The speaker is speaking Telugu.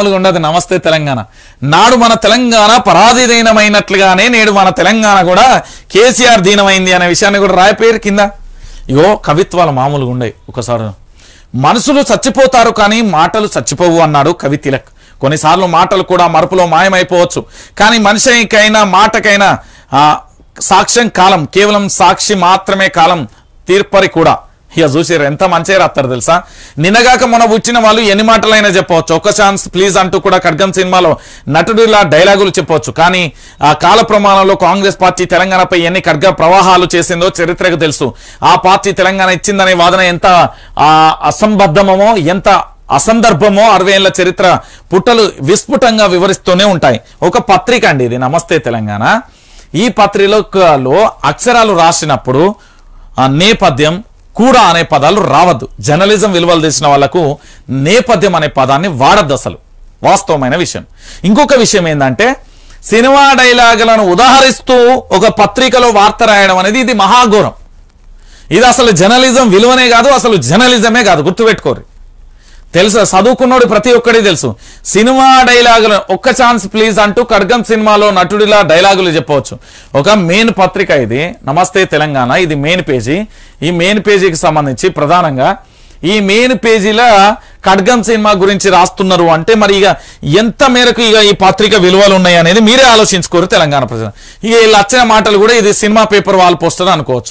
మామూలుగా ఉండదు నమస్తే తెలంగాణ నాడు మన తెలంగాణ పరాధీనమైనట్లుగానే నేడు మన తెలంగాణ కూడా కేసీఆర్ దీనమైంది అనే విషయాన్ని కూడా రాయపేరు కింద ఇగో కవిత్వాలు మామూలుగా ఉండే ఒకసారి మనసులు చచ్చిపోతారు కానీ మాటలు చచ్చిపోవు అన్నాడు కవి తిలక్ కొన్నిసార్లు మాటలు కూడా మరుపులో మాయమైపోవచ్చు కానీ మనిషికైనా మాటకైనా సాక్ష్యం కాలం కేవలం సాక్షి మాత్రమే కాలం తీర్పరి కూడా ఇక చూసారు ఎంత మంచి రాస్తారు తెలుసా నిన్నగాక మనం వచ్చిన వాళ్ళు ఎన్ని మాటలైనా చెప్పవచ్చు ఒక ఛాన్స్ ప్లీజ్ అంటూ కూడా ఖడ్గం సినిమాలో నటుడు ఇలా డైలాగులు చెప్పవచ్చు కానీ ఆ కాల ప్రమాణంలో కాంగ్రెస్ పార్టీ తెలంగాణపై ఎన్ని ఖడ్గ ప్రవాహాలు చేసిందో చరిత్రకు తెలుసు ఆ పార్టీ తెలంగాణ ఇచ్చిందనే వాదన ఎంత అసంబద్ధమో ఎంత అసందర్భమో అరవై ఏళ్ల చరిత్ర పుట్టలు విస్ఫుటంగా వివరిస్తూనే ఉంటాయి ఒక పత్రిక అండి ఇది నమస్తే తెలంగాణ ఈ పత్రికలో అక్షరాలు రాసినప్పుడు నేపథ్యం కూడా అనే పదాలు రావద్దు జర్నలిజం విలువలు తెలిసిన వాళ్లకు నేపథ్యం అనే పదాన్ని వాడద్దు అసలు వాస్తవమైన విషయం ఇంకొక విషయం ఏంటంటే సినిమా డైలాగులను ఉదాహరిస్తూ ఒక పత్రికలో వార్త రాయడం అనేది ఇది మహాఘోరం ఇది అసలు జర్నలిజం విలువనే కాదు అసలు జర్నలిజమే కాదు గుర్తుపెట్టుకోరు తెలుసా చదువుకున్నోడు ప్రతి ఒక్కడి తెలుసు సినిమా డైలాగులు ఒక్క ఛాన్స్ ప్లీజ్ అంటూ ఖడ్గం సినిమాలో నటుడిలా డైలాగులు చెప్పవచ్చు ఒక మెయిన్ పత్రిక ఇది నమస్తే తెలంగాణ ఇది మెయిన్ పేజీ ఈ మెయిన్ పేజీకి సంబంధించి ప్రధానంగా ఈ మెయిన్ పేజీలో ఖడ్గం సినిమా గురించి రాస్తున్నారు అంటే మరి ఇక ఎంత మేరకు ఇక ఈ పత్రిక విలువలు ఉన్నాయి అనేది మీరే ఆలోచించుకోరు తెలంగాణ ప్రజలు ఇక వీళ్ళు మాటలు కూడా ఇది సినిమా పేపర్ వాల్ పోస్టర్ అనుకోవచ్చు